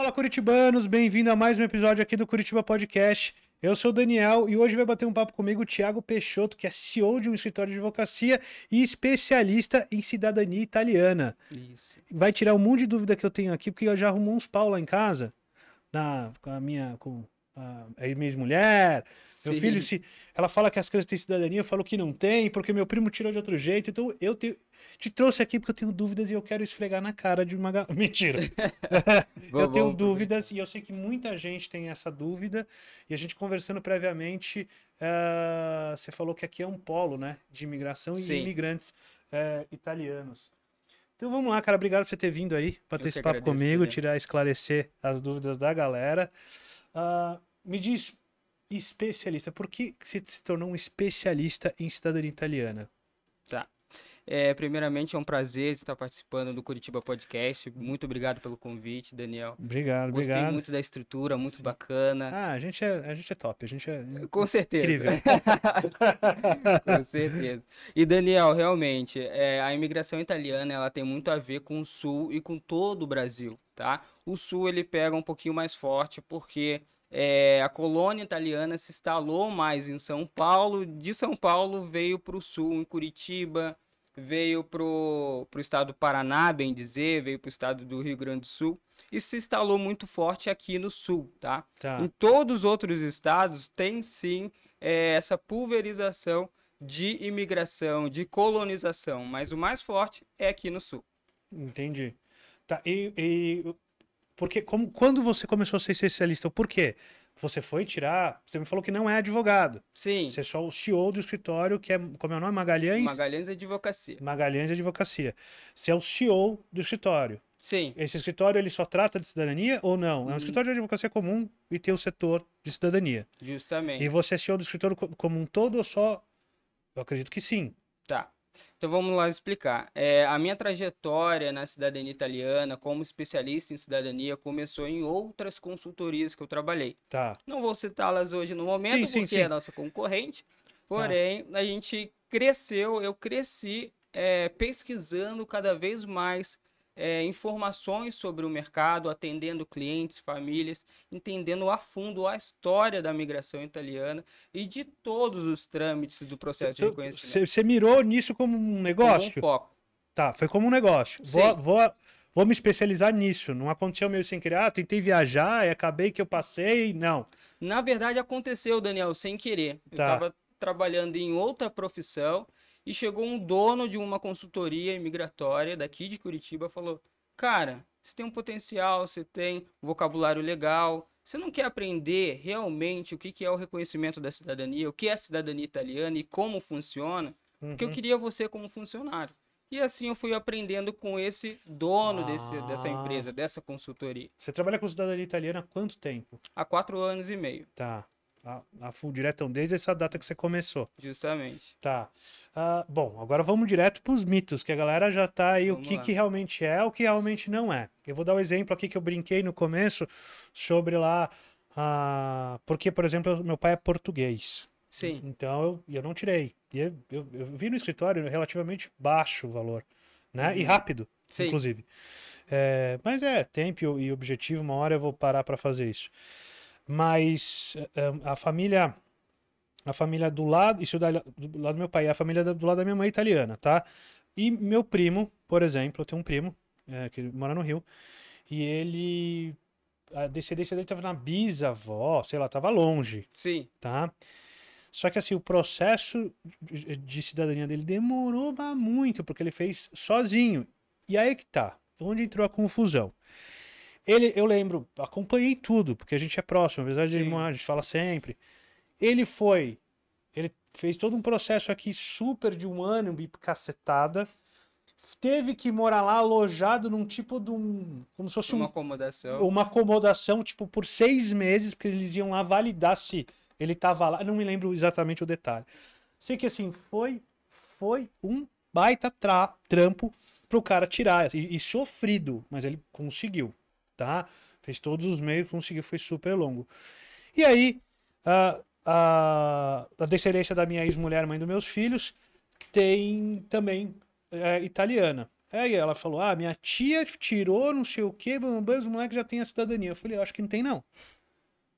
Fala Curitibanos, bem-vindo a mais um episódio aqui do Curitiba Podcast. Eu sou o Daniel e hoje vai bater um papo comigo o Thiago Peixoto, que é CEO de um escritório de advocacia e especialista em cidadania italiana. Isso. Vai tirar um monte de dúvida que eu tenho aqui, porque eu já arrumou uns pau lá em casa, na, com a minha, com ah, é a ex-mulher, meu filho, se ela fala que as crianças têm cidadania, eu falo que não tem, porque meu primo tirou de outro jeito. Então eu te, te trouxe aqui porque eu tenho dúvidas e eu quero esfregar na cara de uma mentira. bom, eu tenho bom, dúvidas e eu sei que muita gente tem essa dúvida. E a gente conversando previamente, uh, você falou que aqui é um polo, né, de imigração Sim. e imigrantes uh, italianos. Então vamos lá, cara. Obrigado por você ter vindo aí, bater esse papo agradeço, comigo, né? tirar, esclarecer as dúvidas da galera. Uh, me diz, especialista, por que você se tornou um especialista em cidadania italiana? Tá. É, primeiramente, é um prazer estar participando do Curitiba Podcast. Muito obrigado pelo convite, Daniel. Obrigado, Gostei obrigado. muito da estrutura, muito Sim. bacana. Ah, a gente, é, a gente é top, a gente é. Com certeza. Incrível. com certeza. E, Daniel, realmente, é, a imigração italiana ela tem muito a ver com o Sul e com todo o Brasil, tá? O Sul ele pega um pouquinho mais forte porque é, a colônia italiana se instalou mais em São Paulo, de São Paulo veio para o sul, em Curitiba, veio para o estado do Paraná, bem dizer, veio para o estado do Rio Grande do Sul e se instalou muito forte aqui no sul, tá? tá. Em todos os outros estados tem sim é, essa pulverização de imigração, de colonização, mas o mais forte é aqui no sul. Entendi. Tá, e, e porque como, quando você começou a ser especialista, por quê? Você foi tirar. Você me falou que não é advogado. Sim. Você é só o CEO do escritório, que é. Como é o nome? Magalhães? Magalhães Advocacia. Magalhães Advocacia. Você é o CEO do escritório. Sim. Esse escritório ele só trata de cidadania ou não? Hum. É um hum. escritório de advocacia comum e tem o setor de cidadania. Justamente. E você é CEO do escritório como um todo ou só? Eu acredito que sim. Tá. Então vamos lá explicar. É, a minha trajetória na cidadania italiana, como especialista em cidadania, começou em outras consultorias que eu trabalhei. Tá. Não vou citá-las hoje no momento, sim, porque sim. é nossa concorrente. Tá. Porém, tá. a gente cresceu, eu cresci é, pesquisando cada vez mais é, informações sobre o mercado, atendendo clientes, famílias, entendendo a fundo a história da migração italiana e de todos os trâmites do processo de então, reconhecimento. Você mirou nisso como um negócio? Como um foco. Tá, foi como um negócio. Sim. Vou, vou, vou me especializar nisso. Não aconteceu meio sem querer. Ah, tentei viajar e acabei que eu passei. Não. Na verdade, aconteceu, Daniel, sem querer. Tá. Eu estava trabalhando em outra profissão e chegou um dono de uma consultoria imigratória daqui de Curitiba falou: Cara, você tem um potencial, você tem um vocabulário legal, você não quer aprender realmente o que é o reconhecimento da cidadania, o que é a cidadania italiana e como funciona? Uhum. Porque eu uhum. queria você como funcionário. E assim eu fui aprendendo com esse dono ah. desse, dessa ah. empresa, dessa consultoria. Você trabalha com cidadania italiana há quanto tempo? Há quatro anos e meio. Tá. A, a Full Direct, desde essa data que você começou. Justamente. Tá. Uh, bom, agora vamos direto para os mitos, que a galera já tá aí vamos o que, que realmente é, o que realmente não é. Eu vou dar um exemplo aqui que eu brinquei no começo sobre lá. Uh, porque, por exemplo, meu pai é português. Sim. Então eu, eu não tirei. Eu, eu, eu vi no escritório relativamente baixo o valor, né? Uhum. E rápido, Sim. inclusive. É, mas é tempo e objetivo, uma hora eu vou parar para fazer isso. Mas a, eh, eh, a família a família do lado, isso da, do lado do meu pai, a família do lado da minha mãe é italiana, tá? E meu primo, por exemplo, eu tenho um primo é, que mora no Rio, e ele. A descendência dele tava na bisavó, sei lá, tava longe. Sim. Tá? Só que assim, o processo de, de cidadania dele demorou muito, porque ele fez sozinho. E aí é que tá, onde entrou a confusão. Ele, eu lembro, acompanhei tudo, porque a gente é próximo, apesar de irmão, a gente fala sempre. Ele foi, ele fez todo um processo aqui super de um ano, um cacetada. Teve que morar lá alojado num tipo de um. Como se fosse uma um, acomodação. Uma acomodação, tipo, por seis meses, porque eles iam lá validar se ele tava lá. Não me lembro exatamente o detalhe. Sei que assim, foi, foi um baita tra trampo pro cara tirar. E, e sofrido, mas ele conseguiu tá? Fez todos os meios, conseguiu foi super longo. E aí, a, a, a descendência da minha ex-mulher, mãe dos meus filhos, tem também é, italiana. Aí ela falou: Ah, minha tia tirou não sei o quê, mas o moleque já tem a cidadania. Eu falei: Acho que não tem, não.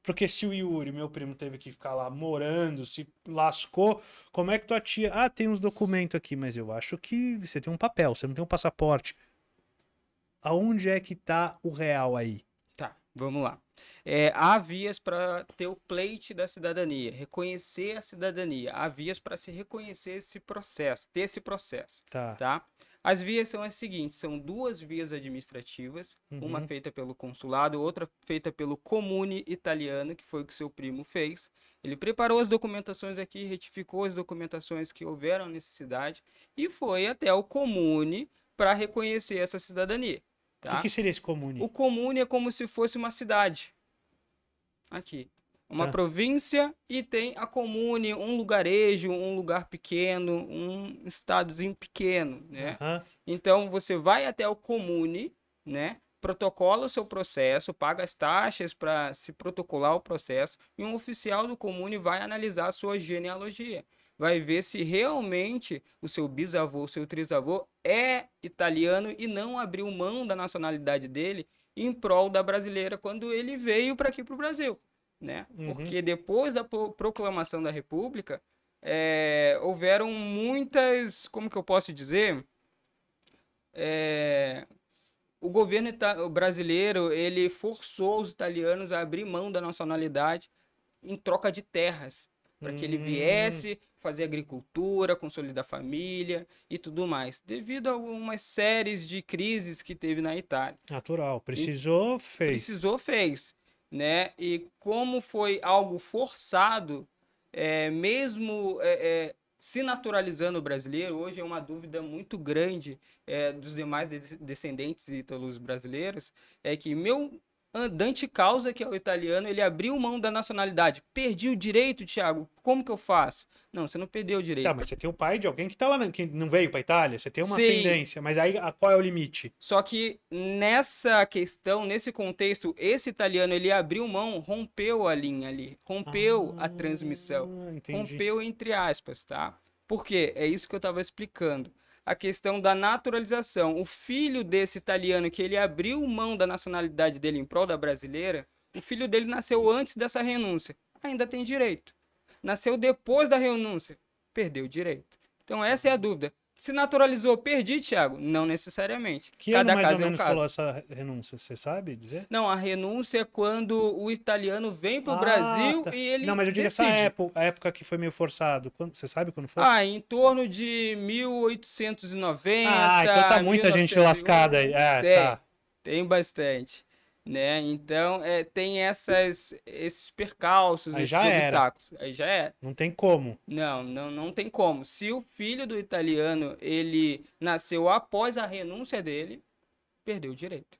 Porque se o Yuri, meu primo, teve que ficar lá morando, se lascou, como é que tua tia. Ah, tem uns documentos aqui, mas eu acho que você tem um papel, você não tem um passaporte aonde é que tá o real aí? Tá, vamos lá. É, há vias para ter o pleite da cidadania, reconhecer a cidadania, há vias para se reconhecer esse processo, ter esse processo. Tá. tá? As vias são as seguintes: são duas vias administrativas, uhum. uma feita pelo consulado, outra feita pelo comune italiano, que foi o que seu primo fez. Ele preparou as documentações aqui, retificou as documentações que houveram necessidade e foi até o comune para reconhecer essa cidadania. Tá? O que tá? seria esse comune? O comune é como se fosse uma cidade. Aqui. Uma tá. província e tem a comune, um lugarejo, um lugar pequeno, um estadozinho pequeno, né? Uhum. Então, você vai até o comune, né? protocola o seu processo, paga as taxas para se protocolar o processo e um oficial do comune vai analisar a sua genealogia vai ver se realmente o seu bisavô, o seu trisavô é italiano e não abriu mão da nacionalidade dele em prol da brasileira quando ele veio para aqui para o Brasil, né? Uhum. Porque depois da proclamação da República é, houveram muitas, como que eu posso dizer, é, o governo o brasileiro ele forçou os italianos a abrir mão da nacionalidade em troca de terras para que ele hum. viesse fazer agricultura, consolidar a família e tudo mais, devido a algumas séries de crises que teve na Itália. Natural, precisou, e, fez. Precisou, fez, né? E como foi algo forçado, é, mesmo é, é, se naturalizando o brasileiro, hoje é uma dúvida muito grande é, dos demais de descendentes ítalos brasileiros, é que meu andante causa, é que é o italiano, ele abriu mão da nacionalidade. Perdi o direito, Tiago, como que eu faço? Não, você não perdeu o direito. Tá, mas você tem o pai de alguém que tá lá, na, que não veio a Itália, você tem uma Sim. ascendência, mas aí a, qual é o limite? Só que nessa questão, nesse contexto, esse italiano, ele abriu mão, rompeu a linha ali, rompeu ah, a transmissão, entendi. rompeu entre aspas, tá? Porque é isso que eu tava explicando a questão da naturalização. O filho desse italiano que ele abriu mão da nacionalidade dele em prol da brasileira, o filho dele nasceu antes dessa renúncia. Ainda tem direito. Nasceu depois da renúncia, perdeu o direito. Então essa é a dúvida. Se naturalizou, perdi, Tiago? Não necessariamente. Que Cada ano mais caso ou menos é um falou essa renúncia, você sabe dizer? Não, a renúncia é quando o italiano vem para o ah, Brasil tá. e ele Não, mas eu diria decide. essa época, a época que foi meio forçado. Quando, você sabe quando foi? Ah, em torno de 1890. Ah, então tá muita 1901, gente lascada aí. Ah, tá. É, tem, tá. tem bastante né? Então, é, tem essas, esses percalços, Aí esses obstáculos. Aí já é. Não tem como. Não, não, não tem como. Se o filho do italiano, ele nasceu após a renúncia dele, perdeu o direito.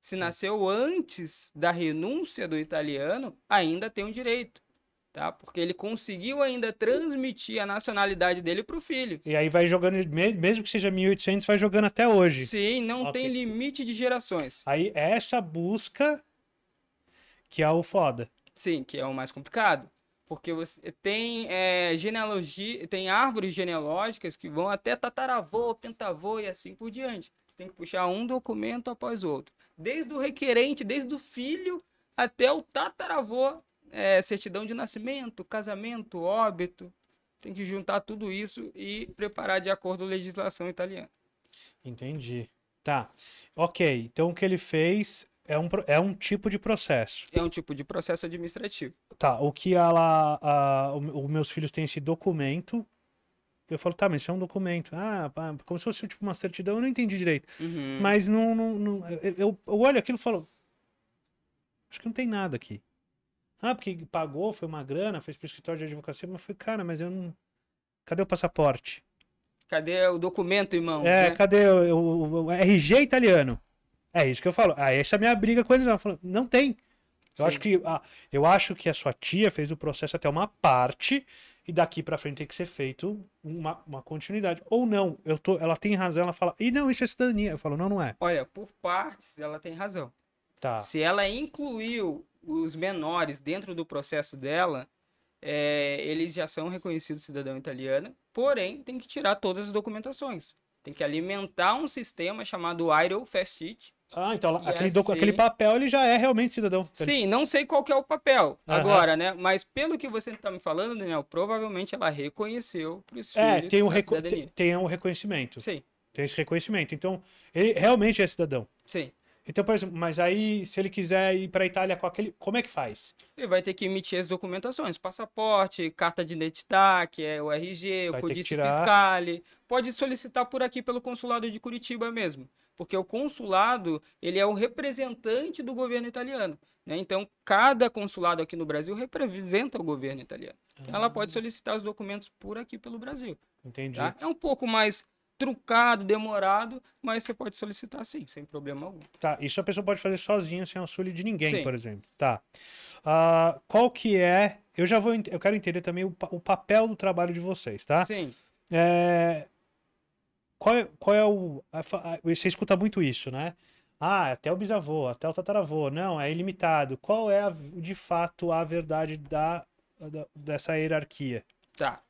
Se tá. nasceu antes da renúncia do italiano, ainda tem um direito tá? Porque ele conseguiu ainda transmitir a nacionalidade dele para o filho. E aí vai jogando, mesmo que seja 1800, vai jogando até hoje. Sim, não okay. tem limite de gerações. Aí essa busca que é o foda. Sim, que é o mais complicado. Porque você tem é, genealogia, tem árvores genealógicas que vão até tataravô, pentavô e assim por diante. Você tem que puxar um documento após outro. Desde o requerente, desde o filho até o tataravô é, certidão de nascimento, casamento, óbito. Tem que juntar tudo isso e preparar de acordo com a legislação italiana. Entendi. Tá. Ok. Então o que ele fez é um, é um tipo de processo. É um tipo de processo administrativo. Tá. O que ela. A, o, o meus filhos têm esse documento. Eu falo, tá, mas isso é um documento. Ah, como se fosse tipo uma certidão, eu não entendi direito. Uhum. Mas não. não, não eu, eu olho aquilo e falo. Acho que não tem nada aqui. Ah, porque pagou, foi uma grana, fez pro escritório de advocacia, mas foi, cara, mas eu não. Cadê o passaporte? Cadê o documento, irmão? É, né? cadê o, o, o, RG italiano? É isso que eu falo. Ah, essa é a minha briga com eles. Né? Ela falou, não tem. Eu acho, que, ah, eu acho que a sua tia fez o processo até uma parte e daqui para frente tem que ser feito uma, uma continuidade. Ou não, eu tô, ela tem razão, ela fala, e não, isso é cidadania. Eu falo, não, não é. Olha, por partes ela tem razão. Tá. Se ela incluiu os menores dentro do processo dela, é, eles já são reconhecidos cidadão italiano, porém tem que tirar todas as documentações. Tem que alimentar um sistema chamado Aero Fast It, ah, então aquele, é aquele, assim papel ele já é realmente cidadão. Sim, não sei qual é o papel uhum. agora, né? Mas pelo que você está me falando, Daniel, provavelmente ela reconheceu para os é, filhos tem um reco- tem, tem um reconhecimento. Sim. Tem esse reconhecimento. Então, ele realmente é cidadão. Sim. Então, por exemplo, mas aí, se ele quiser ir para a Itália com aquele. Como é que faz? Ele vai ter que emitir as documentações: passaporte, carta de identidade, que é o RG, o Codice Fiscale. Pode solicitar por aqui pelo consulado de Curitiba mesmo. Porque o consulado, ele é o representante do governo italiano. Né? Então, cada consulado aqui no Brasil representa o governo italiano. ah. ela pode ah. solicitar os documentos por aqui pelo Brasil. Entendi. Tá? É um pouco mais trucado, demorado, mas você pode solicitar sim, sem problema algum. Tá, isso a pessoa pode fazer sozinha, sem auxílio de ninguém, sim. por exemplo. Tá. Uh, qual que é. Eu já vou. Eu quero entender também o, o papel do trabalho de vocês, tá? Sim. É, qual, é, qual é o. A, a, você escuta muito isso, né? Ah, é até o bisavô, até o tataravô. Não, é ilimitado. Qual é, a, de fato, a verdade da, da dessa hierarquia? Tá.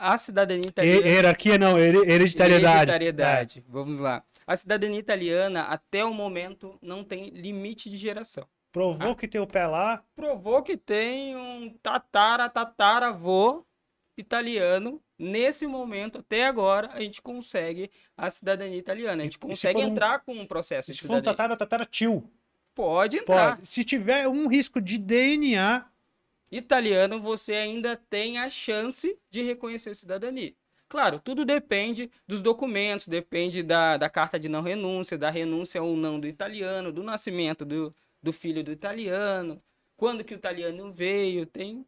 A cidadania italiana. Hierarquia não, hereditariedade. Hereditariedade. É. Vamos lá. A cidadania italiana, até o momento, não tem limite de geração. Provou ah. que tem o pé lá? Provou que tem um tatara, tataravô italiano. Nesse momento, até agora, a gente consegue a cidadania italiana. A gente consegue entrar um... com um processo de se cidadania. Se for um tatara, tatara tio. Pode entrar. Pode. Se tiver um risco de DNA, italiano, você ainda tem a chance de reconhecer cidadania. Claro, tudo depende dos documentos, depende da, da carta de não renúncia, da renúncia ou não do italiano, do nascimento do, do filho do italiano, quando que o italiano veio, tem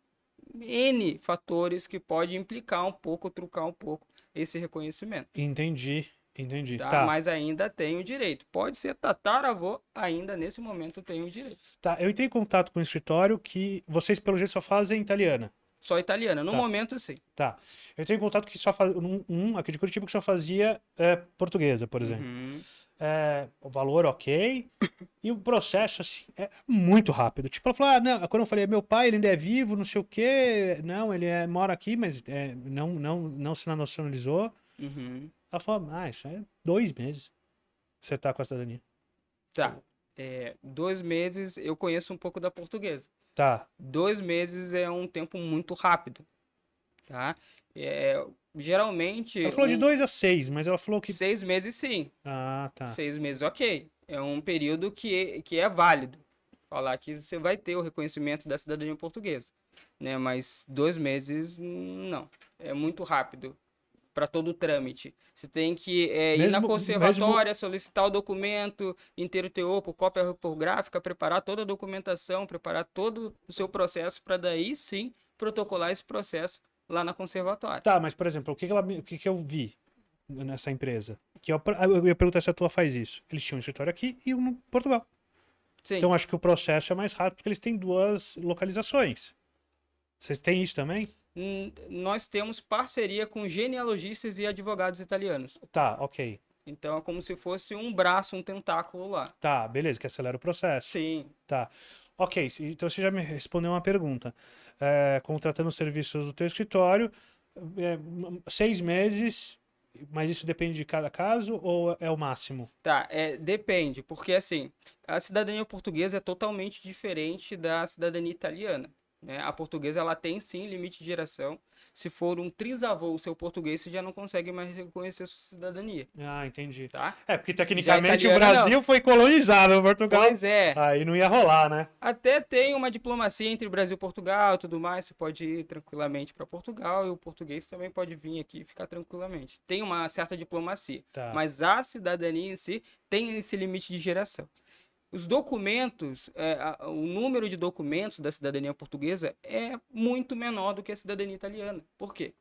N fatores que pode implicar um pouco, trucar um pouco esse reconhecimento. Entendi. Entendi. Tá? tá? Mas ainda tem o direito. Pode ser tataravô, ainda nesse momento tem o direito. Tá, eu entrei em contato com o escritório que vocês, pelo jeito, só fazem italiana. Só italiana, no tá. momento sim. Tá. Eu tenho contato que só faz um, um aqui de Curitiba que só fazia é, portuguesa, por exemplo. Uhum. É, o valor ok. e o processo, assim, é muito rápido. Tipo, ela falou: ah, não, quando eu falei, meu pai, ele ainda é vivo, não sei o quê. Não, ele é, mora aqui, mas é, não, não, não se nacionalizou. Uhum. Ela falou, ah, isso é dois meses. Você tá com a cidadania. Tá. É, dois meses eu conheço um pouco da portuguesa. Tá. Dois meses é um tempo muito rápido. Tá? É, geralmente. Ela falou um... de dois a seis, mas ela falou que. Seis meses sim. Ah, tá. Seis meses, ok. É um período que, que é válido. Falar que você vai ter o reconhecimento da cidadania portuguesa. Né? Mas dois meses, não. É muito rápido para todo o trâmite. Você tem que é, eh, mesmo, ir na conservatória, mesmo... solicitar o documento inteiro teor, por cópia por gráfica, preparar toda a documentação, preparar todo o seu processo para daí sim protocolar esse processo lá na conservatória. Tá, mas por exemplo, o que, que ela, o que, que eu vi nessa empresa? Que eu, eu ia perguntar se a tua faz isso. Eles tinham um escritório aqui e um em Portugal. Sim. Então acho que o processo é mais rápido porque eles têm duas localizações. Vocês têm isso também? Hum, nós temos parceria com genealogistas e advogados italianos. Tá, ok. Então é como se fosse um braço, um tentáculo lá. Tá, beleza, que acelera o processo. Sim. Tá. Ok, então você já me respondeu uma pergunta. É, contratando os serviços do teu escritório, é, seis meses, mas isso depende de cada caso ou é o máximo? Tá, é, depende, porque assim, a cidadania portuguesa é totalmente diferente da cidadania italiana. Né? A portuguesa ela tem sim limite de geração. Se for um trisavô seu português, você já não consegue mais reconhecer sua cidadania. Ah, entendi. Tá? É, porque tecnicamente o Brasil não. foi colonizado por Portugal. Pois é. Aí não ia rolar, né? Até tem uma diplomacia entre Brasil e Portugal tudo mais. Você pode ir tranquilamente para Portugal e o português também pode vir aqui e ficar tranquilamente. Tem uma certa diplomacia. Tá. Mas a cidadania em si tem esse limite de geração. Os documentos, é, a, o número de documentos da cidadania portuguesa é muito menor do que a cidadania italiana. Por quê?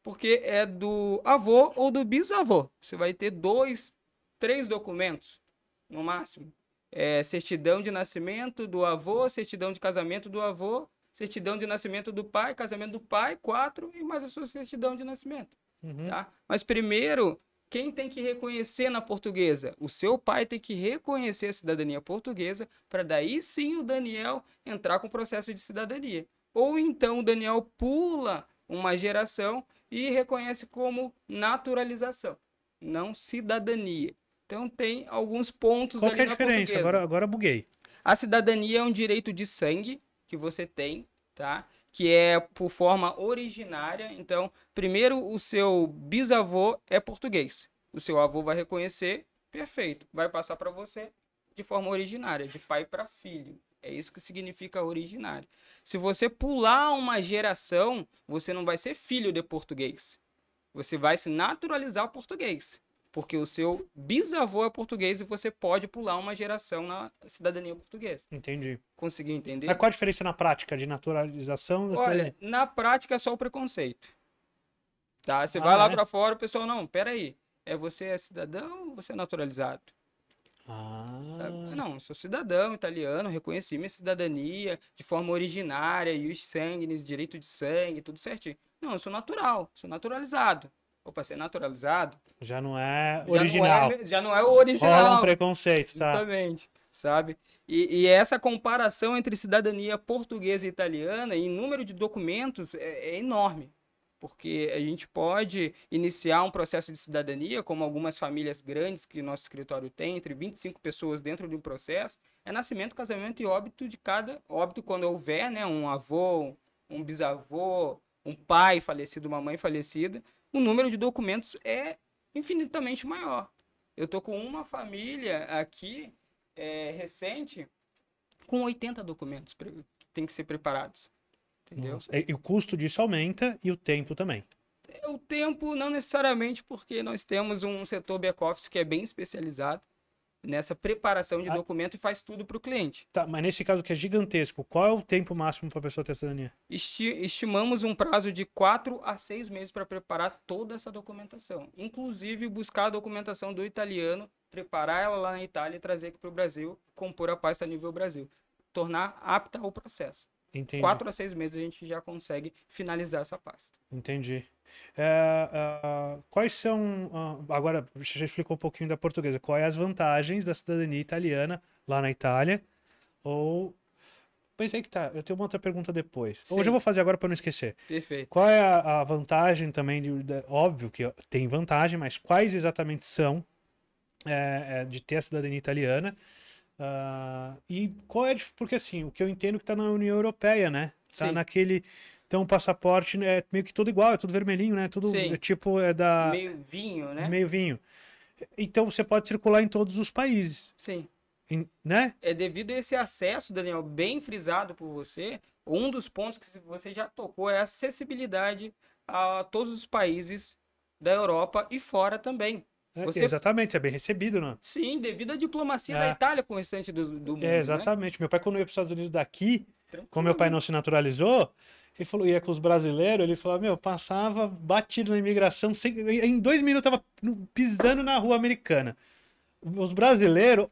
Porque é do avô ou do bisavô. Você vai ter dois, três documentos, no máximo. É, certidão de nascimento do avô, certidão de casamento do avô, certidão de nascimento do pai, casamento do pai, quatro, e mais a sua certidão de nascimento. Uhum. Tá? Mas primeiro, quem tem que reconhecer na portuguesa? O seu pai tem que reconhecer a cidadania portuguesa para daí sim o Daniel entrar com o processo de cidadania. Ou então o Daniel pula uma geração e reconhece como naturalização, não cidadania. Então tem alguns pontos Qual ali é a diferença? Portuguesa. Agora, agora buguei. A cidadania é um direito de sangue que você tem, tá? que é por forma originária. Então, primeiro o seu bisavô é português. O seu avô vai reconhecer, perfeito, vai passar para você de forma originária, de pai para filho. É isso que significa originário. Se você pular uma geração, você não vai ser filho de português. Você vai se naturalizar português porque o seu bisavô é português e você pode pular uma geração na cidadania portuguesa. Entendi. Conseguiu entender? Mas qual a diferença na prática de naturalização? Olha, cidadania? na prática é só o preconceito. Tá? Você ah, vai lá é? para fora, o pessoal, não, peraí, é você é cidadão ou você é naturalizado? Ah. Sabe? Não, sou cidadão italiano, reconheci minha cidadania de forma originária, e os sangues, direito de sangue, tudo certinho. Não, eu sou natural, sou naturalizado opa, para ser é naturalizado. Já não é original. Já não é, já não é o original. Rola um preconceito, tá? Justamente, sabe? E, e, essa comparação entre cidadania portuguesa e italiana em número de documentos é, é enorme. Porque a gente pode iniciar um processo de cidadania, como algumas famílias grandes que nosso escritório tem, entre 25 pessoas dentro de um processo, é nascimento, casamento e óbito de cada óbito quando houver, né? Um avô, um bisavô, um pai falecido, uma mãe falecida, o número de documentos é infinitamente maior. Eu tô com uma família aqui é, recente com 80 documentos que tem que ser preparados. Entendeu? Nossa. E o custo disso aumenta e o tempo também. É, o tempo não necessariamente porque nós temos um setor back-office que é bem especializado nessa preparação de ah. documento e faz tudo para o cliente. Tá, mas nesse caso que é gigantesco, qual é o tempo máximo para a pessoa ter cidadania? Esti estimamos um prazo de quatro a seis meses para preparar toda essa documentação, inclusive buscar a documentação do italiano, preparar ela lá na Itália e trazer aqui para o Brasil, compor a pasta nível Brasil, tornar apta ao processo. Entendi. Quatro a seis meses a gente já consegue finalizar essa pasta. Entendi. É, é, quais são. Uh, agora, já explicou um pouquinho da portuguesa. Quais as vantagens da cidadania italiana lá na Itália? Ou. Pois é que tá, eu tenho uma outra pergunta depois. Sim. Hoje eu vou fazer agora para não esquecer. Perfeito. Qual é a, a vantagem também? De, de, óbvio que tem vantagem, mas quais exatamente são é, é de ter a cidadania italiana? Uh, e qual é. Porque assim, o que eu entendo que está na União Europeia, né? Tá Sim. naquele então o passaporte né, é meio que tudo igual, é tudo vermelhinho, né? Tudo é tipo é da meio vinho, né? Meio vinho. Então você pode circular em todos os países. Sim. Em, né? É devido a esse acesso, Daniel, bem frisado por você, um dos pontos que você já tocou é a acessibilidade a todos os países da Europa e fora também. É, você... exatamente, você é bem recebido, não? Né? Sim, devido à diplomacia é. da Itália com o restante do, do é, mundo. É, exatamente. Né? Meu pai, quando ia para os Estados Unidos daqui, como meu pai não se naturalizou, ele falou, ia com os brasileiros, ele falou, meu, passava batido na imigração, sem, em dois minutos tava pisando na rua americana. Os brasileiros.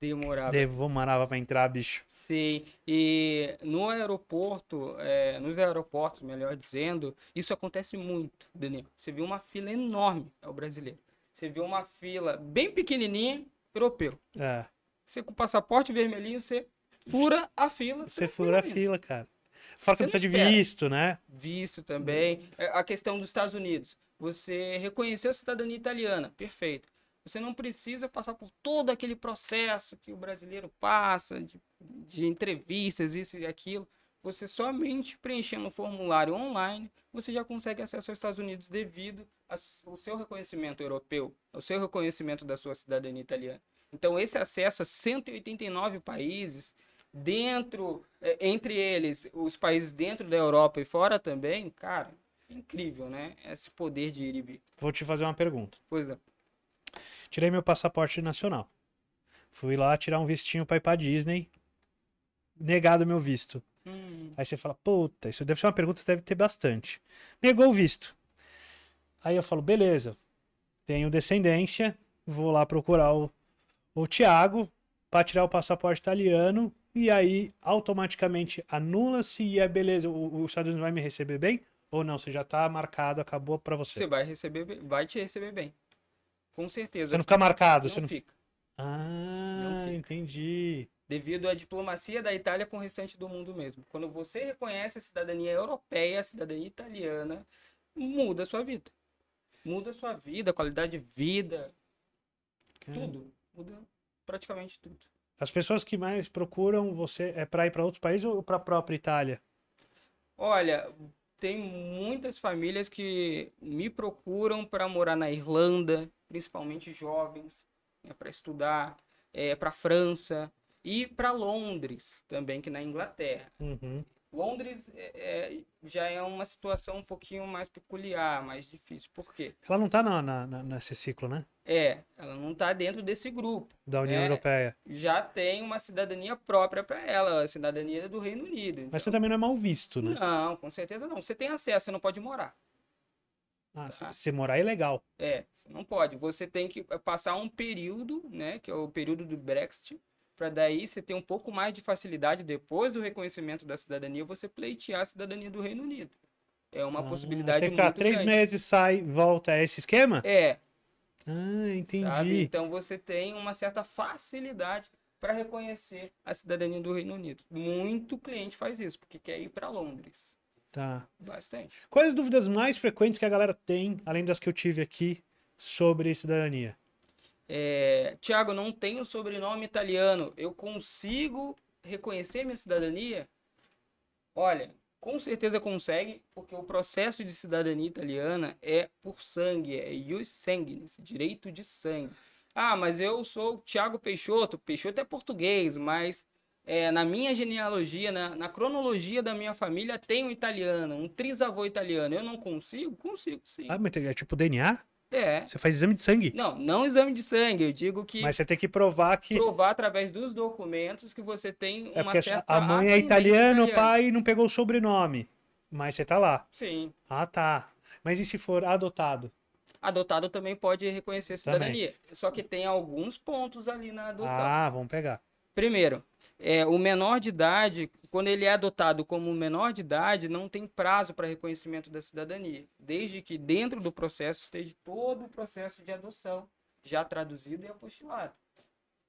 Demorava. Demorava pra entrar, bicho. Sim. E no aeroporto, é, nos aeroportos, melhor dizendo, isso acontece muito, Daniel. Você viu uma fila enorme ao é brasileiro. Você viu uma fila bem pequenininha, europeu. É. Você com o passaporte vermelhinho, você fura a fila. Você fura a fila, cara. Fora que precisa de visto, né? Visto também. É, a questão dos Estados Unidos. Você reconheceu a cidadania italiana, perfeito. Você não precisa passar por todo aquele processo que o brasileiro passa, de, de entrevistas, isso e aquilo. Você somente preenchendo o formulário online, você já consegue acesso aos Estados Unidos devido ao seu reconhecimento europeu, ao seu reconhecimento da sua cidadania italiana. Então, esse acesso a 189 países dentro, é, entre eles, os países dentro da Europa e fora também, cara, é incrível, né? Esse poder de ir e vir. Vou te fazer uma pergunta. Pois é. Tirei meu passaporte nacional. Fui lá tirar um vestinho pra ir pra Disney. Negado meu visto. Hum. Aí você fala, puta, isso deve ser uma pergunta deve ter bastante. Negou o visto. Aí eu falo, beleza, tenho descendência, vou lá procurar o, o Tiago para tirar o passaporte italiano e aí automaticamente anula-se e é beleza, o Estados Unidos vai me receber bem? Ou não, você já está marcado, acabou para você. Você vai receber, vai te receber bem. Com certeza. Você não fica marcado, não você não fica. Ah, não fica. entendi. Devido à diplomacia da Itália com o restante do mundo mesmo. Quando você reconhece a cidadania europeia, a cidadania italiana, muda a sua vida. Muda a sua vida, a qualidade de vida. Caramba. Tudo. Muda praticamente tudo. As pessoas que mais procuram você é para ir para outros países ou para a própria Itália? Olha, tem muitas famílias que me procuram para morar na Irlanda, principalmente jovens, né, para estudar, é, eh, para França e para Londres também, que é na Inglaterra. Uhum. Londres é, é, já é uma situação um pouquinho mais peculiar, mais difícil. Por quê? Ela não está na, na, na, nesse ciclo, né? É, ela não está dentro desse grupo. Da União né? Europeia. Já tem uma cidadania própria para ela, a cidadania do Reino Unido. Então... Mas você também não é mal visto, né? Não, com certeza não. Você tem acesso, você não pode morar. Ah, tá? se morar é ilegal. É, você não pode. Você tem que passar um período, né, que é o período do Brexit, para daí você ter um pouco mais de facilidade depois do reconhecimento da cidadania, você pleitear a cidadania do Reino Unido. É uma ah, possibilidade você ficar muito três grande. meses, sai, volta, é esse esquema? É. Ah, entendi. Sabe? Então você tem uma certa facilidade para reconhecer a cidadania do Reino Unido. Muito cliente faz isso, porque quer ir para Londres. Tá. Bastante. Quais as dúvidas mais frequentes que a galera tem, além das que eu tive aqui, sobre cidadania? é, Tiago, não tenho sobrenome italiano, eu consigo reconhecer minha cidadania? Olha, com certeza consegue, porque o processo de cidadania italiana é por sangue, é ius sanguinis, direito de sangue. Ah, mas eu sou Tiago Peixoto, Peixoto é português, mas é, na minha genealogia, na, na, cronologia da minha família, tem um italiano, um trisavô italiano. Eu não consigo? Consigo, sim. Ah, mas é tipo DNA? É. Você faz exame de sangue? Não, não exame de sangue. Eu digo que. Mas você tem que provar que. Provar através dos documentos que você tem é uma é porque certa. A mãe é italiana, o pai não pegou o sobrenome. Mas você tá lá. Sim. Ah, tá. Mas e se for adotado? Adotado também pode reconhecer a cidadania. Também. Só que tem alguns pontos ali na adoção. Ah, vamos pegar. Primeiro, é, o menor de idade, quando ele é adotado como menor de idade, não tem prazo para reconhecimento da cidadania, desde que dentro do processo esteja todo o processo de adoção já traduzido e apostilado.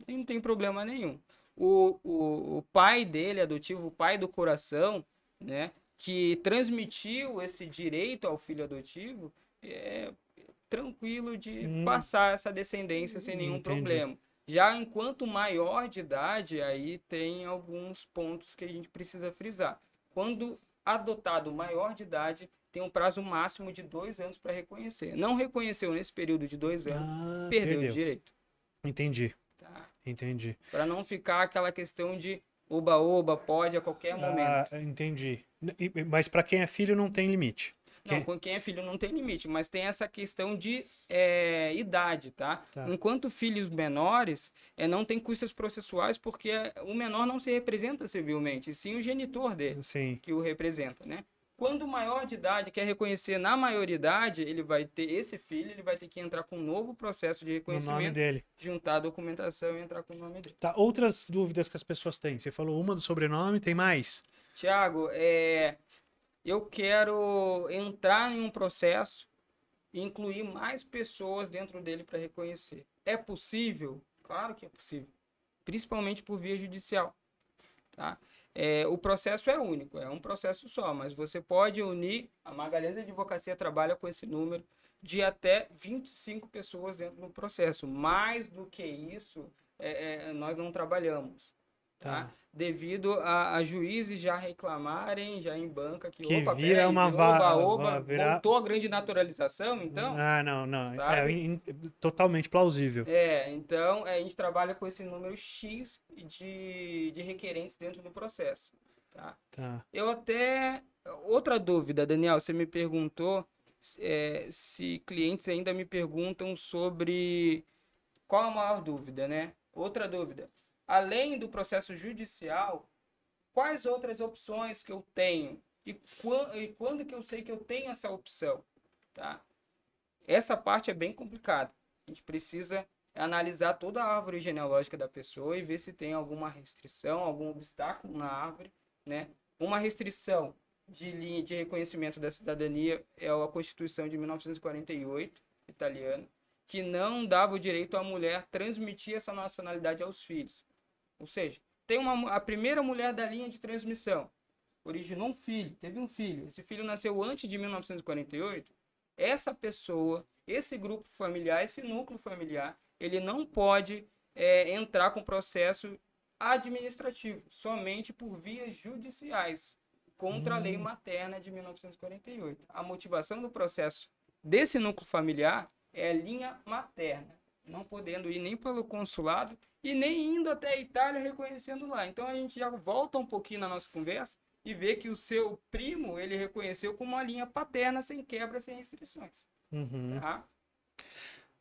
E não tem problema nenhum. O, o, o pai dele, adotivo, o pai do coração, né, que transmitiu esse direito ao filho adotivo, é tranquilo de hum. passar essa descendência sem nenhum Entendi. problema. Já enquanto maior de idade, aí tem alguns pontos que a gente precisa frisar. Quando adotado maior de idade, tem um prazo máximo de dois anos para reconhecer. Não reconheceu nesse período de dois anos, ah, perdeu, perdeu o direito. Entendi. Tá. Entendi. Para não ficar aquela questão de oba-oba, pode a qualquer ah, momento. Ah, entendi. Mas para quem é filho não tem limite. Não, com quem é filho não tem limite, mas tem essa questão de é, idade, tá? tá? Enquanto filhos menores, é, não tem custas processuais porque eh, o menor não se representa civilmente, sim o genitor dele, sim. que o representa, né? Quando maior de idade quer reconhecer na maioridade, ele vai ter esse filho, ele vai ter que entrar com um novo processo de reconhecimento. No nome dele. Juntar a documentação e entrar com o nome dele. Tá, outras dúvidas que as pessoas têm. Você falou uma do sobrenome, tem mais? Tiago, é, eu quero entrar em um processo e incluir mais pessoas dentro dele para reconhecer. É possível? Claro que é possível, principalmente por via judicial. Tá? É, o processo é único, é um processo só, mas você pode unir. A Magalhães Advocacia trabalha com esse número de até 25 pessoas dentro do processo. Mais do que isso, é, é, nós não trabalhamos. Tá. tá? Devido a, a, juízes já reclamarem, já em banca, que, que opa, vira peraí, uma vaga. Oba, virar... voltou a grande naturalização, então? Ah, não, não. É, in, totalmente plausível. É, então é, a gente trabalha com esse número X de, de requerentes dentro do processo. Tá? tá. Eu até. Outra dúvida, Daniel, você me perguntou é, se clientes ainda me perguntam sobre qual a maior dúvida, né? Outra dúvida além do processo judicial, quais outras opções que eu tenho e, quando, e quando que eu sei que eu tenho essa opção, tá? Essa parte é bem complicada. A gente precisa analisar toda a árvore genealógica da pessoa e ver se tem alguma restrição, algum obstáculo na árvore, né? Uma restrição de linha de reconhecimento da cidadania é a Constituição de 1948 italiana, que não dava o direito à mulher transmitir essa nacionalidade aos filhos. Ou seja, tem uma, a primeira mulher da linha de transmissão. Originou um filho, teve um filho. Esse filho nasceu antes de 1948. Essa pessoa, esse grupo familiar, esse núcleo familiar, ele não pode é, entrar com processo administrativo, somente por vias judiciais, contra hum. a lei hum. materna de 1948. A motivação do processo desse núcleo familiar é a linha materna não podendo ir nem pelo consulado e nem indo até a Itália reconhecendo lá. Então a gente já volta um pouquinho na nossa conversa e vê que o seu primo ele reconheceu como uma linha paterna sem quebra, sem restrições. Uhum. Tá?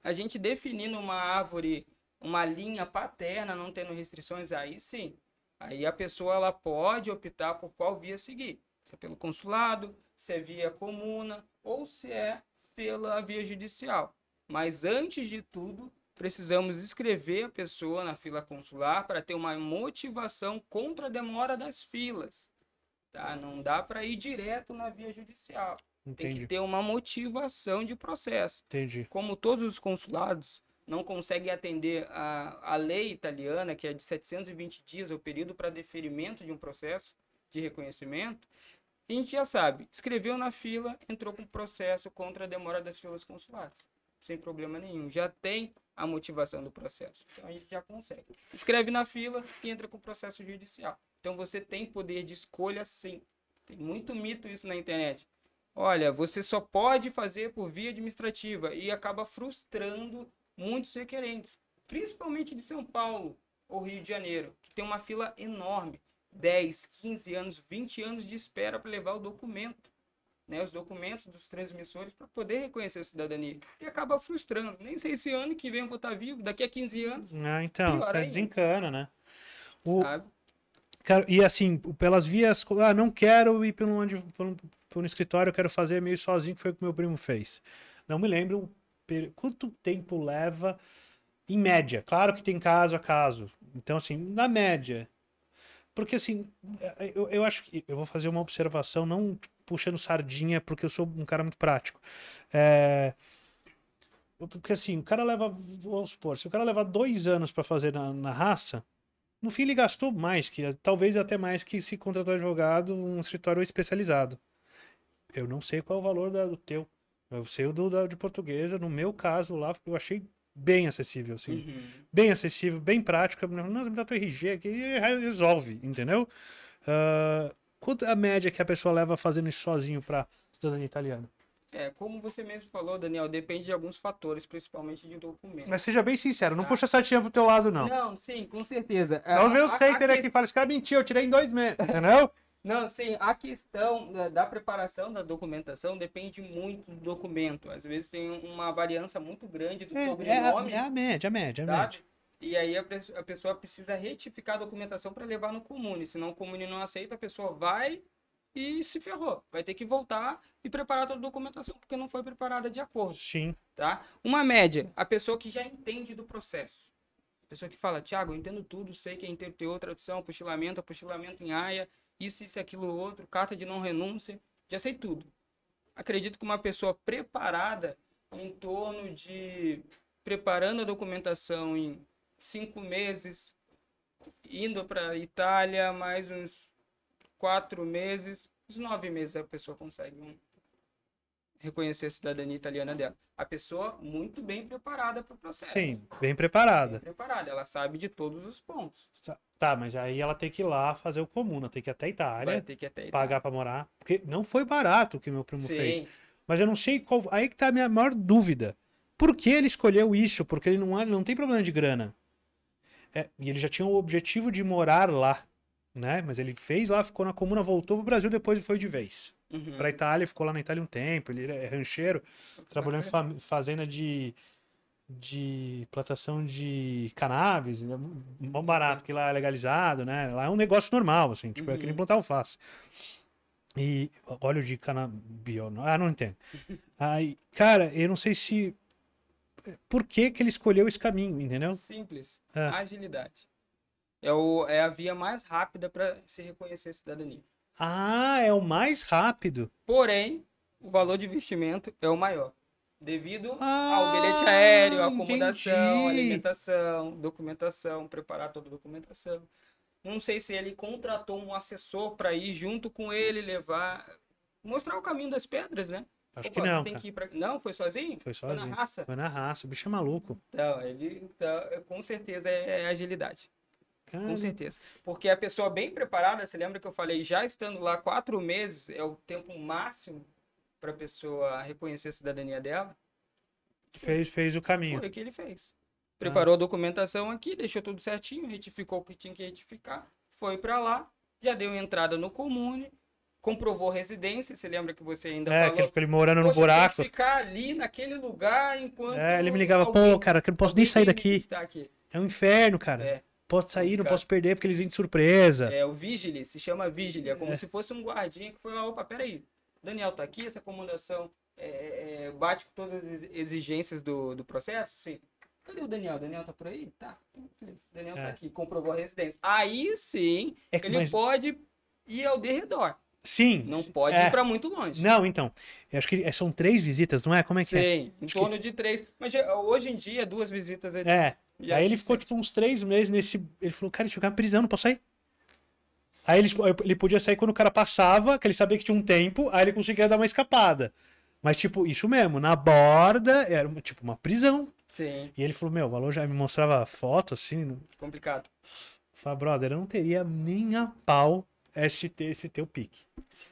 A gente definindo uma árvore, uma linha paterna, não tendo restrições, aí sim. Aí a pessoa ela pode optar por qual via seguir. Se é pelo consulado, se é via comuna ou se é pela via judicial. Mas antes de tudo, precisamos escrever a pessoa na fila consular para ter uma motivação contra a demora das filas. Tá? Não dá para ir direto na via judicial. Entendi. Tem que ter uma motivação de processo. Entendi. Como todos os consulados não conseguem atender a, a lei italiana, que é de 720 dias, é o período para deferimento de um processo de reconhecimento, a gente já sabe, escreveu na fila, entrou com processo contra a demora das filas consulares sem problema nenhum. Já tem a motivação do processo. Então a gente já consegue. Escreve na fila e entra com o processo judicial. Então você tem poder de escolha sim. Tem muito mito isso na internet. Olha, você só pode fazer por via administrativa e acaba frustrando muitos requerentes, principalmente de São Paulo ou Rio de Janeiro, que tem uma fila enorme, 10, 15 anos, 20 anos de espera para levar o documento né, os documentos dos transmissores para poder reconhecer a cidadania. E acaba frustrando. Nem sei se ano que vem eu vou estar tá vivo, daqui a 15 anos. Ah, então, é desencana, né? O... Sabe? e assim, pelas vias. Ah, não quero ir para um, por um escritório, eu quero fazer meio sozinho, que foi o que meu primo fez. Não me lembro quanto tempo leva, em média. Claro que tem caso a caso. Então, assim, na média. Porque, assim, é, é, eu, eu acho que. Eu vou fazer uma observação, não puxando sardinha porque eu sou um cara muito prático. É... Porque assim, o cara leva, vamos supor, se o cara levar dois anos para fazer na, na, raça, no fim ele gastou mais, que talvez até mais que se contratar advogado um escritório especializado. Eu não sei qual é o valor da, do teu. Eu sei o do, da, de portuguesa. No meu caso lá, eu achei bem acessível, assim. Uhum. Bem acessível, bem prático. Nossa, me dá teu RG aqui e resolve, entendeu? Uh, Quanto é a média que a pessoa leva fazendo isso sozinho para cidadania italiana? É, como você mesmo falou, Daniel, depende de alguns fatores, principalmente de documento. Mas seja bem sincero, não tá. puxa sardinha pro teu lado, não. Não, sim, com certeza. É, Talvez então vê os haters aqui que... e esse cara mentiu, eu tirei em dois meses, entendeu? Não, sim, a questão da, da, preparação da documentação depende muito do documento. Às vezes tem uma variança muito grande do é, sobrenome. É a, é a média, é a média, sabe? a média. E aí a, a pessoa precisa retificar a documentação para levar no comune. Senão o comune não aceita, a pessoa vai e se ferrou. Vai ter que voltar e preparar toda a documentação, porque não foi preparada de acordo. Sim. Tá? Uma média, a pessoa que já entende do processo. A pessoa que fala, Tiago, eu entendo tudo, sei que é outra opção, apostilamento, apostilamento em aia, isso, isso, aquilo, outro, carta de não renúncia, já sei tudo. Acredito que uma pessoa preparada em torno de preparando a documentação em cinco meses indo para Itália, mais uns quatro meses, uns nove meses a pessoa consegue um, reconhecer a cidadania italiana dela. A pessoa muito bem preparada para o processo. Sim, bem preparada. Bem preparada, ela sabe de todos os pontos. Tá, mas aí ela tem que ir lá fazer o comuna, né? tem que ir até a Itália, Vai ter que até Itália. pagar para morar, porque não foi barato o que meu primo Sim. fez. Mas eu não sei qual, aí que tá a minha maior dúvida. Por que ele escolheu isso? Porque ele não, ele é, não tem problema de grana. É, e ele já tinha o objetivo de morar lá, né? Mas ele fez lá, ficou na comuna, voltou pro Brasil, depois e foi de vez. Uhum. Pra Itália, ficou lá na Itália um tempo, ele é rancheiro, trabalhou em fazenda de, de plantação de cannabis, bom né? barato, que lá é legalizado, né? Lá é um negócio normal, assim, tipo, uhum. é que nem uhum. plantar alface. E óleo de cannabis. ah, não entendo. Aí, cara, eu não sei se por que, que ele escolheu esse caminho, entendeu? Simples. É. Agilidade. É, o, é a via mais rápida para se reconhecer a cidadania. Ah, é o mais rápido. Porém, o valor de investimento é o maior. Devido ah, ao bilhete aéreo, acomodação, entendi. alimentação, documentação, preparar toda a documentação. Não sei se ele contratou um assessor para ir junto com ele levar, mostrar o caminho das pedras, né? Acho Opa, que não. Que pra... Não, foi sozinho? Foi sozinho. Foi na raça. Foi na raça. O bicho é maluco. Então, ele, então é, com certeza é, é agilidade. Cara. Com certeza. Porque a pessoa bem preparada, você lembra que eu falei, já estando lá quatro meses é o tempo máximo para a pessoa reconhecer a cidadania dela? Fez, fez o caminho. Foi o que ele fez. Tá. Preparou ah. a documentação aqui, deixou tudo certinho, retificou o que tinha que retificar, foi para lá, já deu entrada no comune, comprovou residência, você lembra que você ainda é, falou. É, que ficou ele morando no buraco. Tem que ficar ali naquele lugar enquanto... É, ele me ligava, alguém, pô, cara, que eu não posso nem sair daqui. Aqui. É um inferno, cara. É. Posso sair, não cara. posso perder, porque eles vêm de surpresa. É, o Vigile, se chama Vigile, é como é. se fosse um guardinha que foi lá, opa, peraí, Daniel tá aqui, essa acomodação é, é, é, bate com todas as exigências do, do processo? Sim. Cadê o Daniel? Daniel tá por aí? Tá. Daniel tá é. aqui, comprovou a residência. Aí sim, ele mas... pode ir ao derredor. Sim. Não pode é. ir para muito longe. Não, então. Eu acho que é, são três visitas, não é? Como é que Sim, é? Sim, em acho torno que... de três. Mas hoje em dia, duas visitas. Eles... É. E aí ele ficou, tipo, uns três meses nesse. Ele falou, cara, eu ficar na prisão, não posso sair. Aí ele, ele podia sair quando o cara passava, que ele sabia que tinha um tempo, aí ele conseguia dar uma escapada. Mas, tipo, isso mesmo, na borda, era tipo uma prisão. Sim. E ele falou, meu, o valor já me mostrava foto, assim. Complicado. Falei, brother, eu não teria nem a pau ST esse teu é pique.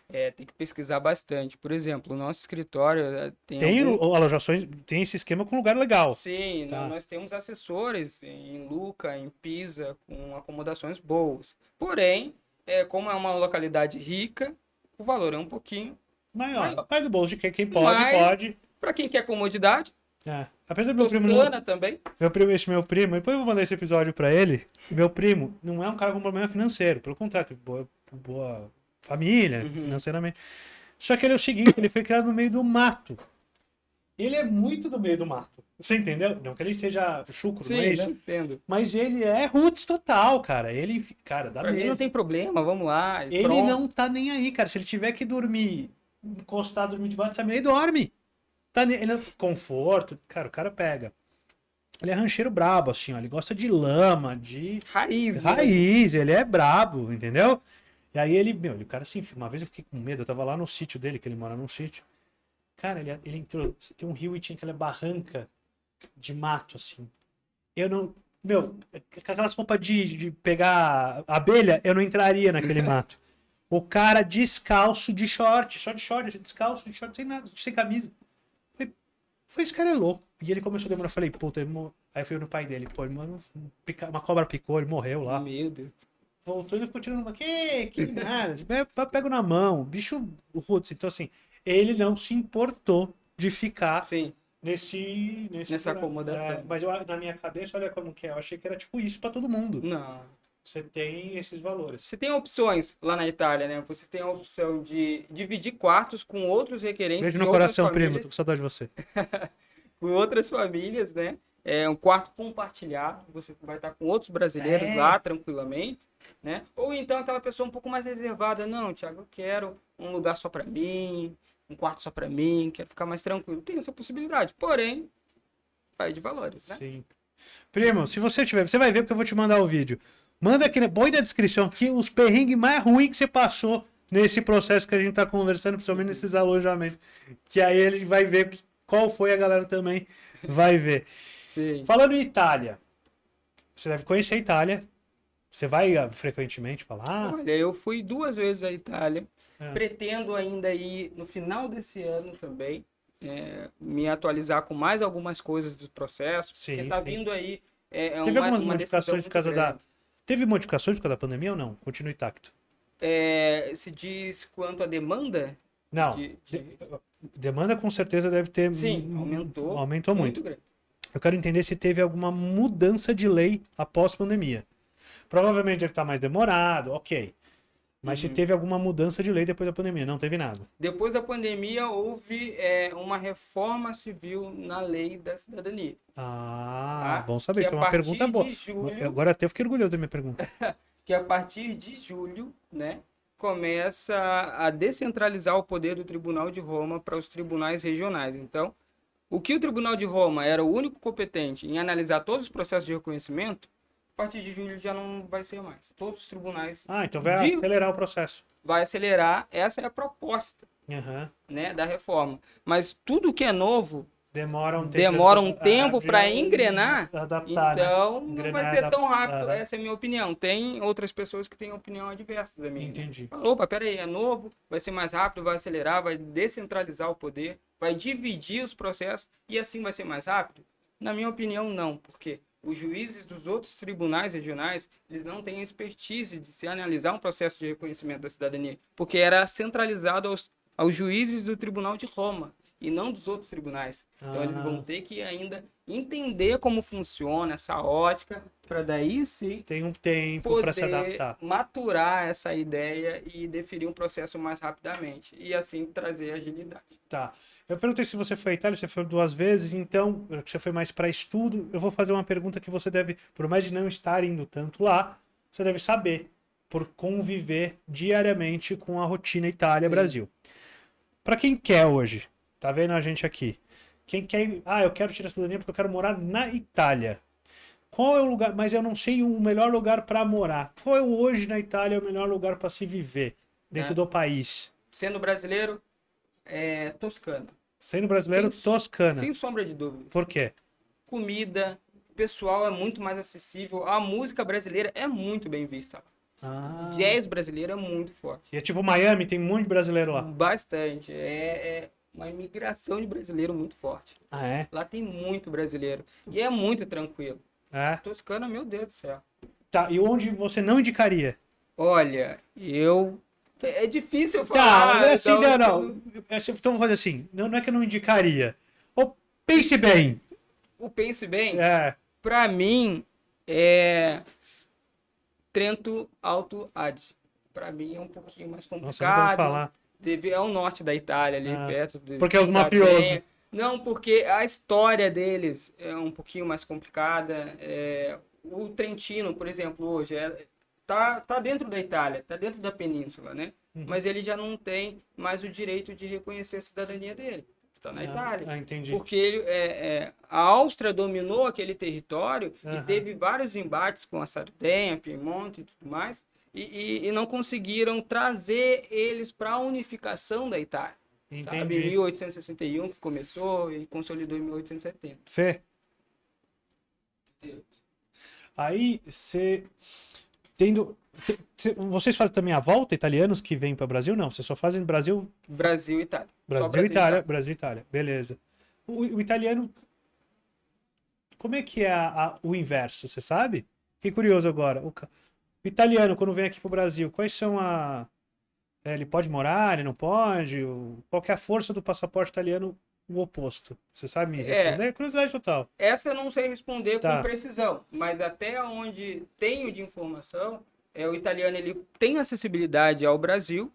É, tem que pesquisar bastante. Por exemplo, o nosso escritório eh, tem. Tem algum... alojações, tem esse esquema com lugar legal. Sim, tá. nós temos assessores em Luca, em Pisa, com acomodações boas. Porém, é, como é uma localidade rica, o valor é um pouquinho maior. Mas o bolso de quem pode, Mas, pode. Para quem quer comodidade, é. Apesar do meu Toscana primo. Não... também? Meu primo, esse meu primo, depois eu vou mandar esse episódio para ele. Meu primo não é um cara com problema financeiro, pelo contrário, Tipo, boa família, uhum. financeiramente. Só que ele é o seguinte, ele foi criado no meio do mato. Ele é muito do meio do mato. Você entendeu? Não que ele seja chucro, Sim, mas, é Sim, entendo. Mas ele é roots total, cara. Ele, cara, dá pra medo. Ele não tem problema, vamos lá. Ele pronto. não tá nem aí, cara. Se ele tiver que dormir, encostar, dormir debaixo dessa mesa, ele dorme. Tá, ele é conforto, cara, o cara pega. Ele é rancheiro brabo, assim, ó. Ele gosta de lama, de. Raiz, né? Raiz, né? ele é brabo, entendeu? E aí ele, meu, ele, o cara se assim, Uma vez eu fiquei com medo, eu tava lá no sítio dele, que ele mora num sítio. Cara, ele, ele entrou. Tem um rio e tinha aquela barranca de mato, assim. Eu não. Meu, com aquelas roupas de, de pegar abelha, eu não entraria naquele mato. O cara descalço de short, só de short, descalço de short, sem nada, sem camisa. Falei, foi esse cara é louco. E ele começou a demorar. Eu falei, puta, ele mor... aí eu fui no pai dele, pô, ele mano, uma cobra picou, ele morreu lá. Meu Deus voltou, e ele ficou tirando uma. Que, que nada, tipo, é, pego na mão, bicho Rutz. Então, assim, ele não se importou de ficar Sim. Nesse, nesse. Nessa acomodação. É, mas eu, na minha cabeça, olha como que é. Eu achei que era tipo isso para todo mundo. Não. Você tem esses valores. Você tem opções lá na Itália, né? Você tem a opção de dividir quartos com outros requerentes. Beijo no coração, famílias. primo. Tô com saudade de você. com outras famílias, né? é um quarto compartilhado, você vai estar com outros brasileiros é. lá tranquilamente, né? Ou então aquela pessoa um pouco mais reservada, não, Thiago, eu quero um lugar só para mim, um quarto só para mim, quero ficar mais tranquilo. Tem essa possibilidade, porém, vai de valores, né? Sim. Primo, se você tiver, você vai ver porque eu vou te mandar o vídeo. Manda aqui, põe na descrição aqui os perrengues mais ruins que você passou nesse processo que a gente está conversando, principalmente nesses alojamentos. Que aí ele vai ver qual foi a galera também vai ver. Sim. Falando em Itália, você deve conhecer a Itália. Você vai ah, frequentemente para lá? Olha, eu fui duas vezes à Itália. É. Pretendo ainda ir no final desse ano também. É, me atualizar com mais algumas coisas do processo. Sim, porque tá sim. vindo aí. É, é Teve uma, algumas uma modificações por causa da. Teve modificações por causa da pandemia ou não? Continua intacto. É, se diz quanto à demanda? Não. De, de... Demanda com certeza deve ter. Sim, aumentou. Aumentou muito. muito grande. Eu quero entender se teve alguma mudança de lei após pandemia. Provavelmente deve estar mais demorado, ok. Mas uhum. se teve alguma mudança de lei depois da pandemia, não teve nada. Depois da pandemia, houve é, uma reforma civil na lei da cidadania. Ah, tá? bom saber. Que isso é uma pergunta boa. Julho... Agora até eu fiquei orgulhoso da minha pergunta. que a partir de julho, né, começa a descentralizar o poder do Tribunal de Roma para os tribunais regionais. Então, o que o Tribunal de Roma era o único competente em analisar todos os processos de reconhecimento, a partir de julho já não vai ser mais. Todos os tribunais. Ah, então vai de... acelerar o processo. Vai acelerar. Essa é a proposta uhum. né, da reforma. Mas tudo que é novo Demora um tempo, demora um tempo para engrenar, adaptar, né? então né? engrenar, não vai ser tão rápido. É. Essa é a minha opinião. Tem outras pessoas que têm opinião adversa da minha. Né? Entendi. Fala, Opa, peraí, é novo, vai ser mais rápido, vai acelerar, vai descentralizar o poder, vai dividir os processos e assim vai ser mais rápido? Na minha opinião, não, porque os juízes dos outros tribunais regionais, eles não têm expertise de se analisar um processo de reconhecimento da cidadania, porque era centralizado aos, aos juízes do Tribunal de Roma e não dos outros tribunais. Ah. Então eles vão ah. ter que ainda entender como funciona essa ótica para daí sim tem um tempo para se adaptar, maturar essa ideia e definir um processo mais rapidamente e assim trazer agilidade. Tá. Eu perguntei se você foi à Itália, você foi duas vezes, então eh, você foi mais para estudo. Eu vou fazer uma pergunta que você deve, por mais de não estar indo tanto lá, você deve saber por conviver diariamente com a rotina Itália-Brasil. Para quem quer hoje Tá vendo a gente aqui? Quem quer. Ah, eu quero tirar a cidadania porque eu quero morar na Itália. Qual é o lugar. Mas eu não sei o melhor lugar para morar. Qual é hoje na Itália o melhor lugar para se viver dentro é. do país? Sendo brasileiro, é Toscana. Sendo brasileiro, tem, Toscana. Tem sombra de dúvida. Por quê? Comida, pessoal é muito mais acessível. A música brasileira é muito bem vista. Ah. Jazz brasileiro é muito forte. E é tipo Miami, tem muito brasileiro lá. Bastante. é, é uma imigração de brasileiro muito forte. Ah, é? Lá tem muito brasileiro. E é muito tranquilo. É? Toscana, meu Deus do céu. Tá, e onde você não indicaria? Olha, eu. É difícil tá, falar. Tá, não é assim, então, não, não. É, então vou fazer assim. Não, não é que eu não indicaria. O Pense Bem. O Pense Bem? É. Pra mim, é. Trento Alto Ad. Pra mim é um pouquinho mais complicado. Nossa, não falar. Teve, é o norte da Itália, ali ah. perto. De, porque é os mafiosos. Não, porque a história deles é um pouquinho mais complicada. É, o Trentino, por exemplo, hoje, é, tá, tá dentro da Itália, tá dentro da península, né? Uhum. Mas ele já não tem mais o direito de reconhecer a cidadania dele. Está na ah, Itália. Ah, entendi. Porque ele, é, é, a Áustria dominou aquele território uhum. e teve vários embates com a Sardenha, Piemonte e tudo mais e, e, e não conseguiram trazer eles para a unificação da Itália. Entendi. Sabe? Em 1861 que começou e consolidou em 1870. Fê. Deus. Aí você tendo te, vocês fazem também a volta italianos que vêm para o Brasil? Não, vocês só fazem Brasil Brasil e Itália. Brasil, Brasil Itália, Itália, Brasil Itália. Beleza. O, o, italiano Como é que é a, a, o inverso, você sabe? Que curioso agora. O, o italiano, quando vem aqui pro Brasil, quais são a. É, ele pode morar, ele não pode? Qual é a força do passaporte italiano, o oposto? Você sabe me é. responder? É, curiosidade total. Essa eu não sei responder tá. com precisão, mas até onde tenho de informação, é, o italiano ele tem acessibilidade ao Brasil,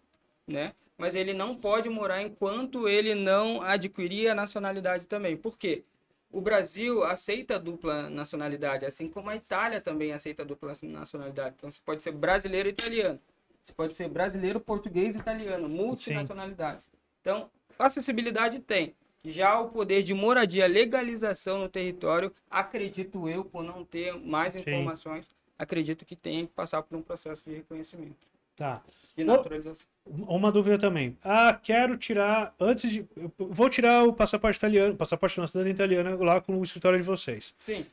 né? Mas ele não pode morar enquanto ele não adquirir a nacionalidade também. Por quê? O Brasil aceita dupla nacionalidade, assim como a Itália também aceita dupla nacionalidade. Então você pode ser brasileiro e italiano. Você pode ser brasileiro, português e italiano, multinacionalidades. Sim. Então, acessibilidade tem. Já o poder de moradia, legalização no território, acredito eu, por não ter mais informações, acredito que tem que passar por um processo de reconhecimento. Tá de naturalização. Uma dúvida também. Ah, quero tirar. Antes de. vou tirar o passaporte italiano, passaporte nacional italiano italiana lá com o escritório de vocês. Sim.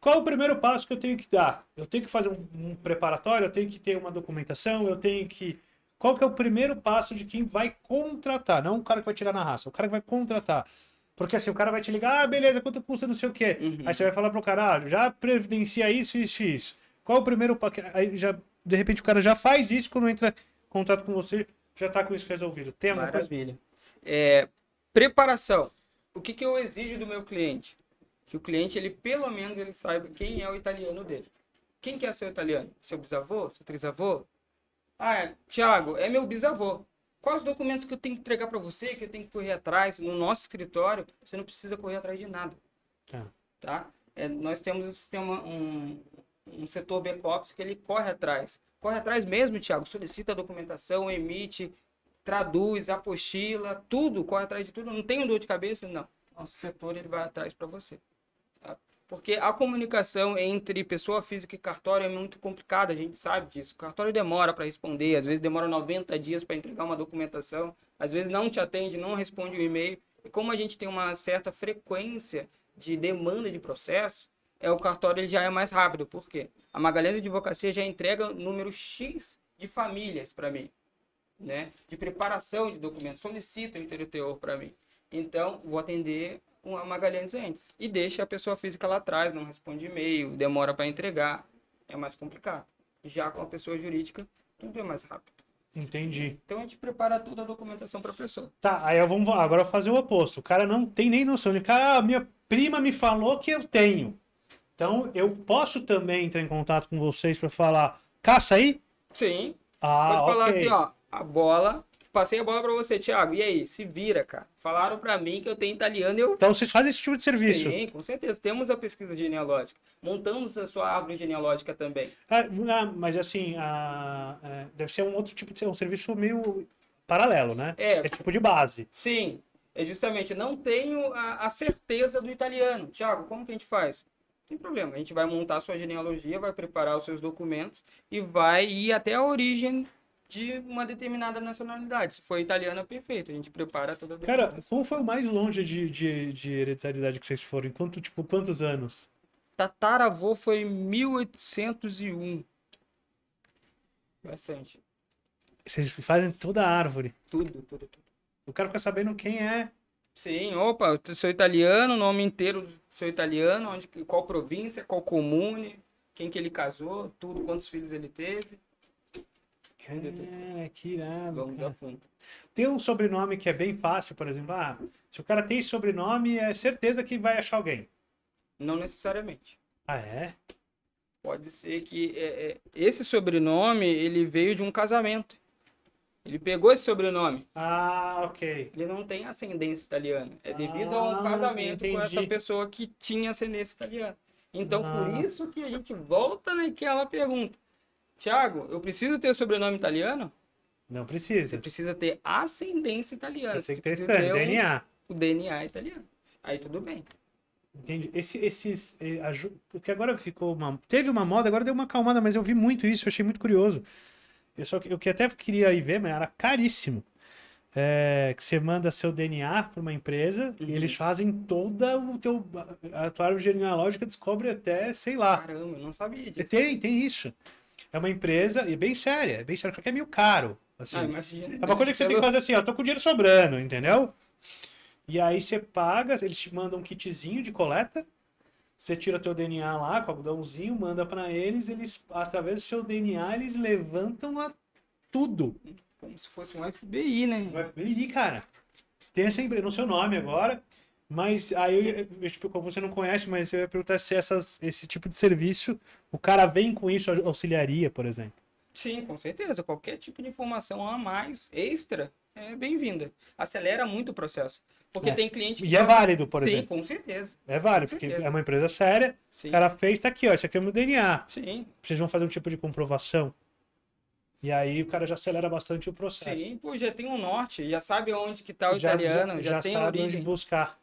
Qual o primeiro passo que eu tenho que dar? Eu tenho que fazer um, um preparatório, eu tenho que ter uma documentação, eu tenho que. Qual que é o primeiro passo de quem vai contratar? Não o cara que vai tirar na raça, o cara que vai contratar. Porque assim, o cara vai te ligar, ah, beleza, quanto custa não sei o quê. Uhum. Aí você vai falar pro cara, ah, já previdencia isso, isso, isso. Qual o primeiro. Aí já, de repente o cara já faz isso quando entra contato com você já está com isso resolvido. Tem alguma Maravilha. coisa? É, preparação. O que, que eu exijo do meu cliente? Que o cliente, ele pelo menos, ele saiba quem é o italiano dele. Quem que é seu italiano? Seu bisavô? Seu trisavô? Ah, é, Tiago é meu bisavô. Quais os documentos que eu tenho que entregar para você, que eu tenho que correr atrás? No nosso escritório, você não precisa correr atrás de nada. Tá? tá? É, nós temos um sistema, um, um setor back-office que ele corre atrás. Corre atrás mesmo, Tiago, solicita a documentação, emite, traduz, apostila, tudo, corre atrás de tudo. Não tem um dor de cabeça, não. Nosso setor ele vai atrás para você. Sabe? Porque a comunicação entre pessoa física e cartório é muito complicada, a gente sabe disso. O cartório demora para responder, às vezes demora 90 dias para entregar uma documentação, às vezes não te atende, não responde o um e-mail. E como a gente tem uma certa frequência de demanda de processo, é, o cartório já é mais rápido. Por quê? A Magalhães Advocacia já entrega número X de famílias para mim, né? De preparação de documentos, solicita o inteiro teor para mim. Então, vou atender uma Magalhães antes. E deixa a pessoa física lá atrás, não responde e-mail, demora para entregar, é mais complicado. Já com a pessoa jurídica, tudo é mais rápido. Entendi. Então a gente prepara toda a documentação para a pessoa. Tá, aí vamos agora fazer o oposto. O cara não tem nem noção. O cara, ah, minha prima me falou que eu tenho. Então, eu posso também entrar em contato com vocês para falar, caça aí? Sim. Ah, Pode falar okay. assim, ó, a bola, passei a bola para você, Thiago. E aí, se vira, cara. Falaram para mim que eu tenho italiano eu... Então, vocês fazem esse tipo de serviço? Sim, com certeza. Temos a pesquisa genealógica. Montamos a sua árvore genealógica também. Ah, ah mas assim, ah, é, deve ser um outro tipo de serviço, um serviço meio paralelo, né? É. É tipo de base. Sim. É justamente, não tenho a, a certeza do italiano. Tiago, como que a gente faz? tem problema. A gente vai montar sua genealogia, vai preparar os seus documentos e vai ir até a origem de uma determinada nacionalidade. Se for italiana, perfeito. A gente prepara toda a Cara, como foi o mais longe de, de, de hereditariedade que vocês foram? Quanto, tipo, quantos anos? Tataravô foi em 1801. Bastante. Vocês fazem toda a árvore. Tudo, tudo, tudo. Eu quero ficar sabendo quem é Sim, opa, sou italiano, nome inteiro sou italiano, onde, qual província, qual comune, quem que ele casou, tudo, quantos filhos ele teve. Cara, que irado. Vamos cara. a fundo. Tem um sobrenome que é bem fácil, por exemplo. Ah, se o cara tem sobrenome, é certeza que vai achar alguém. Não necessariamente. Ah, é? Pode ser que é, é, esse sobrenome ele veio de um casamento. Ele pegou esse sobrenome. Ah, ok. Ele não tem ascendência italiana. É devido ah, a um ah, casamento entendi. com essa pessoa que tinha ascendência italiana. Então, ah. por isso que a gente volta naquela pergunta. Tiago, eu preciso ter sobrenome italiano? Não precisa. Você precisa ter ascendência italiana. Você, tem que ter, ter DNA. o DNA italiano. Aí tudo bem. Entende? Esse, esses. Eh, porque agora ficou uma. Teve uma moda, agora deu uma acalmada, mas eu vi muito isso, achei muito curioso. Eu só eu que até queria ir ver, mas era caríssimo. É, que você manda seu DNA para uma empresa uhum. e eles fazem toda o teu a tua árvore genealógica descobre até sei lá. Caramba, não sabia disso. Tem tem isso. É uma empresa e é bem séria, é bem séria, só que é meio caro. Assim, ah, imagina, é uma coisa que você eu... tem que fazer assim, ó, tô com dinheiro sobrando, entendeu? Nossa. E aí você paga, eles te mandam um kitzinho de coleta você tira teu DNA lá com o algodãozinho, manda para eles, eles através do seu DNA eles levantam a tudo. Como se fosse um FBI, né? Um FBI, cara. Tem essa empresa, não sei o nome agora, mas aí eu, tipo, como você não conhece, mas eu ia perguntar se essas, esse tipo de serviço, o cara vem com isso auxiliaria, por exemplo. Sim, com certeza. Qualquer tipo de informação a mais, extra, é bem-vinda. Acelera muito o processo. Porque é. tem cliente que. E é válido, por sim, exemplo. Sim, com certeza. É válido, com porque certeza. é uma empresa séria. Sim. O cara fez, tá aqui, ó. Isso aqui é meu DNA. Sim. Vocês vão fazer um tipo de comprovação. E aí o cara já acelera bastante o processo. Sim, pô, já tem um norte, já sabe onde que tá o já, italiano, já, já, já tem sabe origem. onde buscar.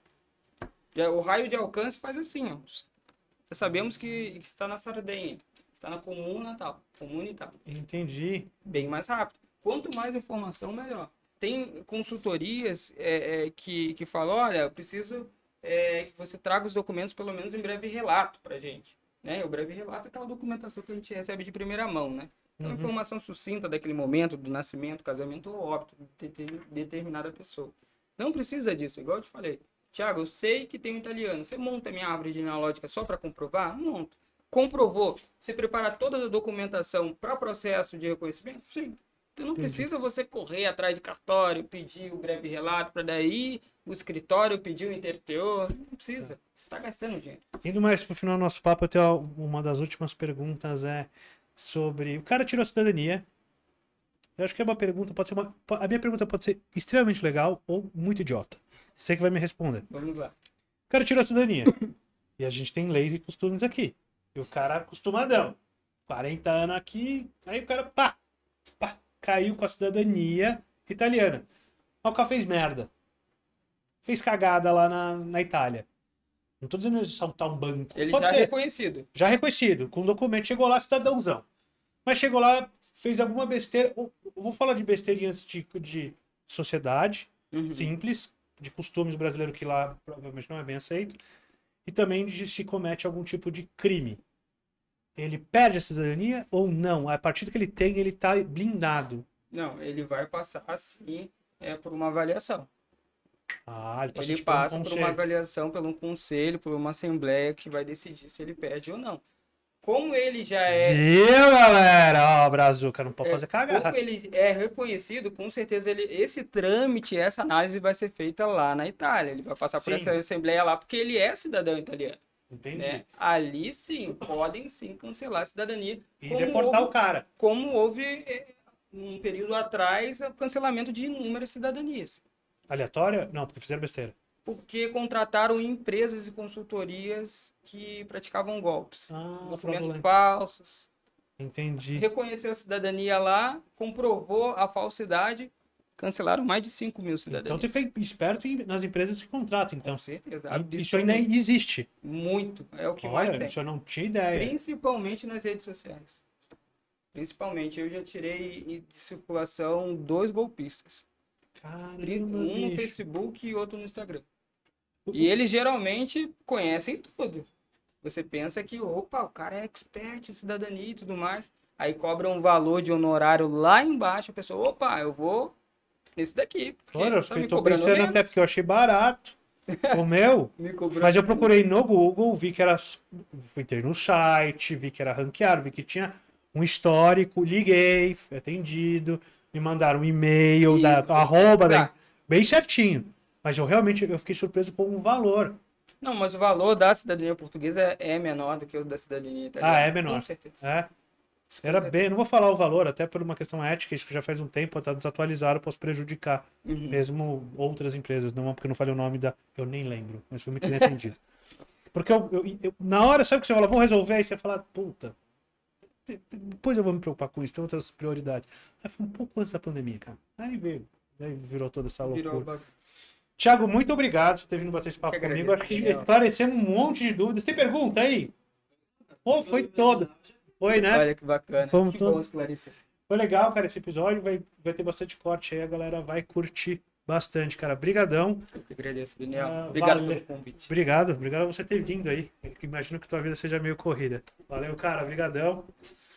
O raio de alcance faz assim, ó. Já sabemos que, que está na Sardenha, está na comuna tal, comuna e tal. Entendi. Bem mais rápido. Quanto mais informação, melhor. Tem consultorias é, é, que, que falam, olha, eu preciso é, que você traga os documentos pelo menos em breve relato para gente. Né? O breve relato é aquela documentação que a gente recebe de primeira mão, né? Então, uhum. informação sucinta daquele momento, do nascimento, casamento ou óbito de, determinada pessoa. Não precisa disso, igual eu te falei. Tiago, eu sei que tem um italiano. Você monta minha árvore genealógica só para comprovar? Monto. Comprovou. Você prepara toda a documentação para processo de reconhecimento? Sim não precisa você correr atrás de cartório, pedir o breve relato para daí o escritório pedir o interteor. Não precisa. Você está gastando dinheiro. Indo mais para o final do nosso papo, eu tenho uma das últimas perguntas é sobre. O cara tirou a cidadania. Eu acho que é uma pergunta, pode ser uma. A minha pergunta pode ser extremamente legal ou muito idiota. Você que vai me responder. Vamos lá. O cara tirou a cidadania. e a gente tem leis e costumes aqui. E o cara é acostumadão. 40 anos aqui, aí o cara, pá, pá, caiu com a cidadania italiana. o cara fez merda. Fez cagada lá na, na Itália. Não estou dizendo de saltar um banco. Ele Pode já ser. reconhecido. Já reconhecido, com documento. Chegou lá, cidadãozão. Mas chegou lá, fez alguma besteira. vou falar de besteirinha de, de sociedade, uhum. simples, de costumes brasileiros que lá provavelmente não é bem aceito. E também de se comete algum tipo de crime ele perde a cidadania ou não? A partir do que ele tem, ele está blindado. Não, ele vai passar sim é, por uma avaliação. Ah, ele tá passa, ele tipo, passa um por uma avaliação, por um conselho, por uma assembleia que vai decidir se ele perde ou não. Como ele já é. Viu, galera? Ó, oh, Brazuca, não pode é, fazer cagada. Como ele é reconhecido, com certeza ele, esse trâmite, essa análise vai ser feita lá na Itália. Ele vai passar Sim. por essa assembleia lá, porque ele é cidadão italiano. Entendi. Né? Ali sim, podem sim cancelar a cidadania. E deportar houve, o cara. Como houve é, um período atrás o cancelamento de inúmeras cidadanias. Aleatória? Não, porque fizeram besteira. Porque contrataram empresas e consultorias que praticavam golpes. Ah, documentos falsos. Entendi. Reconheceu a cidadania lá, comprovou a falsidade cancelaram mais de 5 mil cidadãos. Então, tem que ser esperto nas empresas que contratam, então. Com certeza. Isso ainda existe. Muito. É o que Olha, mais tem. Isso eu não tinha ideia. Principalmente nas redes sociais. Principalmente. Eu já tirei de circulação dois golpistas. Caramba, um bicho. no Facebook e outro no Instagram. E eles geralmente conhecem tudo. Você pensa que, opa, o cara é expert em cidadania e tudo mais. Aí cobra um valor de honorário lá embaixo. A pessoa, opa, eu vou esse daqui. Olha, eu tá tô pensando menos. até porque eu achei barato. O meu? Mas eu procurei no Google, vi que era. Entrei no site, vi que era ranqueado, vi que tinha um histórico, liguei, fui atendido, me mandaram um e-mail da arroba, tá. bem certinho. Mas eu realmente eu fiquei surpreso com o valor. Não, mas o valor da cidadania portuguesa é, é menor do que o da cidadania italiana. Ah, é menor. Com certeza. É. Era bem, não vou falar o valor, até por uma questão ética, isso já faz um tempo, até tá, desatualizaram, posso prejudicar. Uhum. Mesmo outras empresas, não porque não falei o nome da. Eu nem lembro, mas foi muito bem entendido. porque eu, eu, eu, na hora, sabe que você fala, vou resolver, e você fala, puta, depois eu vou me preocupar com isso, tem outras prioridades. Aí foi um pouco antes da pandemia, cara. Aí veio, aí virou toda essa loucura. Virou Tiago, muito obrigado por ter vindo bater esse papo comigo. Agradeço, Acho que esclarecemos um monte de dúvidas. Tem pergunta aí? Pô, foi toda. Foi, né? Olha que bacana. Fomos que todos... bom esclarecer. Foi legal, cara, esse episódio. Vai, vai ter bastante corte aí, a galera vai curtir bastante, cara. Brigadão. Eu te agradeço, Daniel. Ah, obrigado vale... pelo convite. Obrigado, obrigado a você ter vindo aí. Imagino que tua vida seja meio corrida. Valeu, cara. Obrigadão.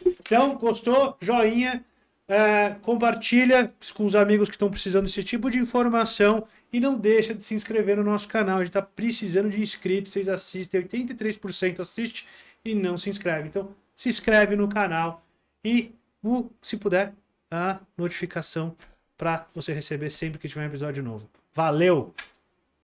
Então, gostou? Joinha. É, compartilha com os amigos que estão precisando desse tipo de informação e não deixa de se inscrever no nosso canal. A gente está precisando de inscritos. Vocês assistem, 83% assiste e não se inscreve. Então, se inscreve no canal e, uh, se puder, a notificação para você receber sempre que tiver um episódio novo. Valeu!